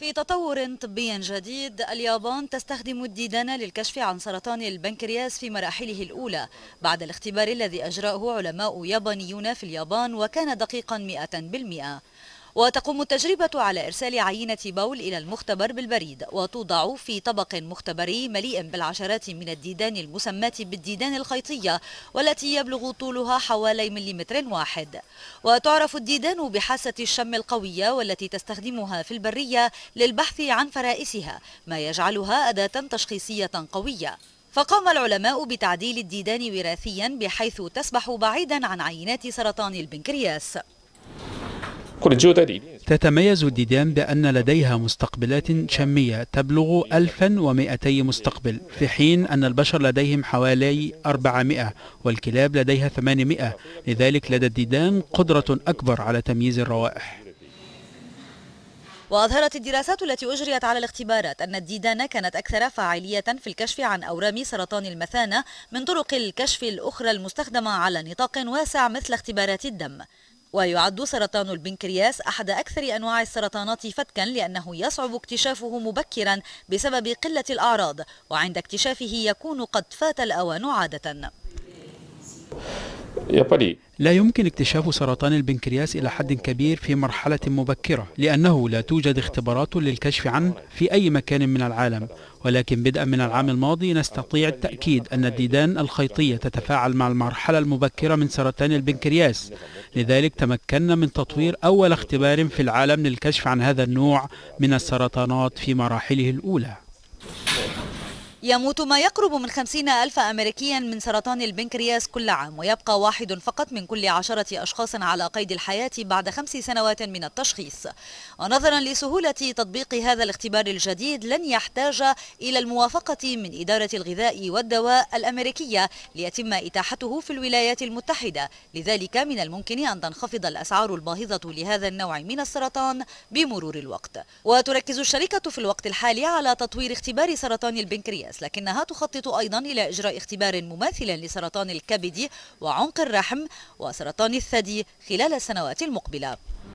في تطور طبي جديد اليابان تستخدم الديدان للكشف عن سرطان البنكرياس في مراحله الأولى بعد الاختبار الذي أجراه علماء يابانيون في اليابان وكان دقيقا 100% وتقوم التجربة على إرسال عينة بول إلى المختبر بالبريد وتوضع في طبق مختبري مليء بالعشرات من الديدان المسماة بالديدان الخيطية والتي يبلغ طولها حوالي مليمتر واحد وتعرف الديدان بحاسة الشم القوية والتي تستخدمها في البرية للبحث عن فرائسها ما يجعلها أداة تشخيصية قوية فقام العلماء بتعديل الديدان وراثيا بحيث تسبح بعيدا عن عينات سرطان البنكرياس تتميز ديدان بأن لديها مستقبلات شمية تبلغ 1200 مستقبل في حين أن البشر لديهم حوالي 400 والكلاب لديها 800 لذلك لدى الديدان قدرة أكبر على تمييز الروائح وأظهرت الدراسات التي أجريت على الاختبارات أن الديدان كانت أكثر فاعلية في الكشف عن أورام سرطان المثانة من طرق الكشف الأخرى المستخدمة على نطاق واسع مثل اختبارات الدم ويعد سرطان البنكرياس أحد أكثر أنواع السرطانات فتكا لأنه يصعب اكتشافه مبكرا بسبب قلة الأعراض وعند اكتشافه يكون قد فات الأوان عادة لا يمكن اكتشاف سرطان البنكرياس إلى حد كبير في مرحلة مبكرة لأنه لا توجد اختبارات للكشف عنه في أي مكان من العالم ولكن بدءا من العام الماضي نستطيع التأكيد أن الديدان الخيطية تتفاعل مع المرحلة المبكرة من سرطان البنكرياس لذلك تمكنا من تطوير أول اختبار في العالم للكشف عن هذا النوع من السرطانات في مراحله الأولى يموت ما يقرب من 50 ألف أمريكيا من سرطان البنكرياس كل عام ويبقى واحد فقط من كل عشرة أشخاص على قيد الحياة بعد خمس سنوات من التشخيص ونظرا لسهولة تطبيق هذا الاختبار الجديد لن يحتاج إلى الموافقة من إدارة الغذاء والدواء الأمريكية ليتم إتاحته في الولايات المتحدة لذلك من الممكن أن تنخفض الأسعار الباهظة لهذا النوع من السرطان بمرور الوقت وتركز الشركة في الوقت الحالي على تطوير اختبار سرطان البنكرياس الناس لكنها تخطط أيضا إلى إجراء اختبار مماثل لسرطان الكبد وعنق الرحم وسرطان الثدي خلال السنوات المقبلة